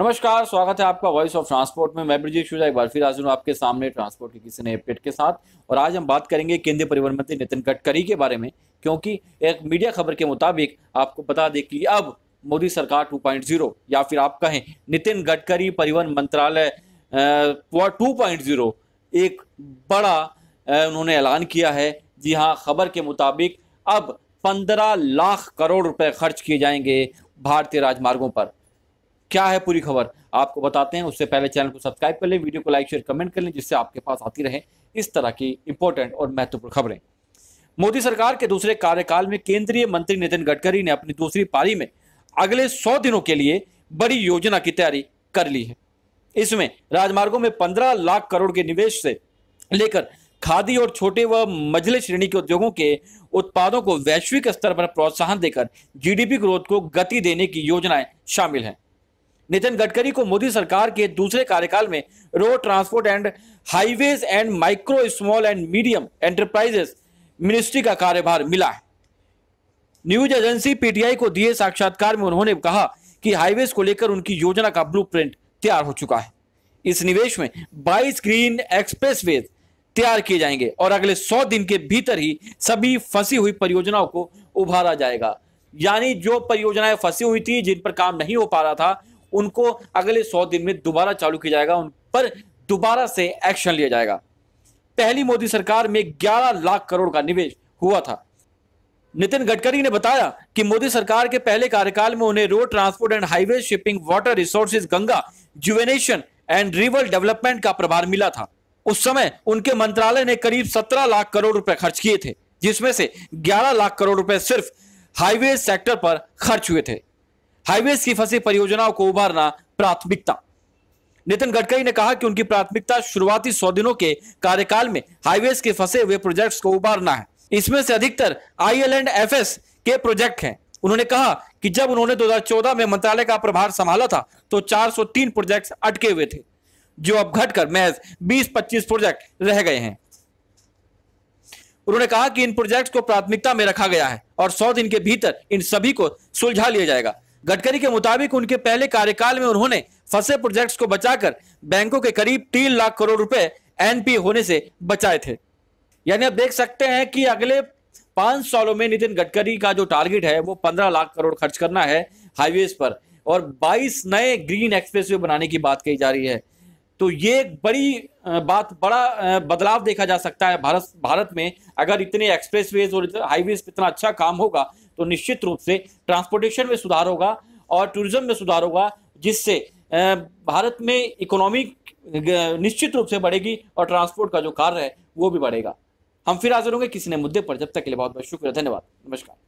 नमस्कार स्वागत है आपका वॉइस ऑफ ट्रांसपोर्ट में मैं ब्रजेश शुजा एक बार फिर हाजिर हूँ आपके सामने ट्रांसपोर्ट के किसी नए अपडेट के साथ और आज हम बात करेंगे केंद्रीय परिवहन मंत्री नितिन गडकरी के बारे में क्योंकि एक मीडिया खबर के मुताबिक आपको बता दें कि अब मोदी सरकार 2.0 या फिर आप कहें नितिन गडकरी परिवहन मंत्रालय टू पॉइंट एक बड़ा उन्होंने ऐलान किया है जी हाँ खबर के मुताबिक अब पंद्रह लाख करोड़ रुपए खर्च किए जाएंगे भारतीय राजमार्गों पर क्या है पूरी खबर आपको बताते हैं उससे पहले चैनल को सब्सक्राइब कर लें वीडियो को लाइक शेयर कमेंट कर लें जिससे आपके पास आती रहे इस तरह की इंपॉर्टेंट और महत्वपूर्ण खबरें मोदी सरकार के दूसरे कार्यकाल में केंद्रीय मंत्री नितिन गडकरी ने अपनी दूसरी पारी में अगले सौ दिनों के लिए बड़ी योजना की तैयारी कर ली है इसमें राजमार्गों में पंद्रह लाख करोड़ के निवेश से लेकर खादी और छोटे व मझले श्रेणी के उद्योगों के उत्पादों को वैश्विक स्तर पर प्रोत्साहन देकर जीडीपी ग्रोथ को गति देने की योजनाएं शामिल हैं नितिन गडकरी को मोदी सरकार के दूसरे कार्यकाल में road transport and highways and micro small and medium enterprises ministry का कार्यभार मिला है न्यूज एजेंसी पीटीआई को दिए साक्षात्कार में उन्होंने कहा कि हाईवेज को लेकर उनकी योजना का ब्लू तैयार हो चुका है इस निवेश में बाईस ग्रीन एक्सप्रेस वे तैयार किए जाएंगे और अगले सौ दिन के भीतर ही सभी फंसी हुई परियोजनाओं को उभारा जाएगा यानी जो परियोजनाएं फंसी हुई थी जिन पर काम नहीं हो पा रहा था उनको अगले सौ दिन में दोबारा चालू किया जाएगा उन पर दोबारा से एक्शन लिया जाएगा पहली मोदी सरकार में ग्यारह लाख करोड़ का निवेश हुआ था नितिन गडकरी ने बताया कि मोदी सरकार के पहले कार्यकाल में उन्हें road transport and highway shipping water resources Ganga rejuvenation and river development का प्रभार मिला था उस समय उनके मंत्रालय ने करीब 17 लाख करोड़ रुपए खर्च किए थे जिसमें से 11 लाख करोड़ रुपए सिर्फ हाईवे सेक्टर पर खर्च हुए थे हाईवेज की फंसी परियोजनाओं को उभारना प्राथमिकता नितिन गडकरी ने कहा कि उनकी प्राथमिकता शुरुआती सौ दिनों के कार्यकाल में हाईवेज के फंसे हुए प्रोजेक्ट्स को उभारना है इसमें से अधिकतर I L and F S के प्रोजेक्ट हैं उन्होंने कहा कि जब उन्होंने 2014 में मंत्रालय का प्रभार संभाला था तो 403 प्रोजेक्ट्स अटके हुए थे जो अब घटकर महज 20-25 प्रोजेक्ट रह गए हैं उन्होंने कहा कि इन प्रोजेक्ट्स को प्राथमिकता में रखा गया है और सौ दिन के भीतर इन सभी को सुलझा लिया जाएगा गडकरी के मुताबिक उनके पहले कार्यकाल में उन्होंने फंसे प्रोजेक्ट्स को बचाकर बैंकों के करीब तीन लाख करोड़ रुपए एनपी होने से बचाए थे यानी आप देख सकते हैं कि अगले पांच सालों में नितिन गडकरी का जो टारगेट है वो पंद्रह लाख करोड़ खर्च करना है हाईवेज पर और बाईस नए ग्रीन एक्सप्रेस बनाने की बात कही जा रही है तो ये एक बड़ी बात बड़ा बदलाव देखा जा सकता है भारत भारत में अगर इतने एक्सप्रेस वेज और हाईवेज पर इतना अच्छा काम होगा तो निश्चित रूप से ट्रांसपोर्टेशन में सुधार होगा और टूरिज्म में सुधार होगा जिससे भारत में इकोनॉमी निश्चित रूप से बढ़ेगी और ट्रांसपोर्ट का जो कार्य है वो भी बढ़ेगा हम फिर हाजिर होंगे किसी ने मुद्दे पर जब तक के लिए बहुत बहुत शुक्रिया धन्यवाद नमस्कार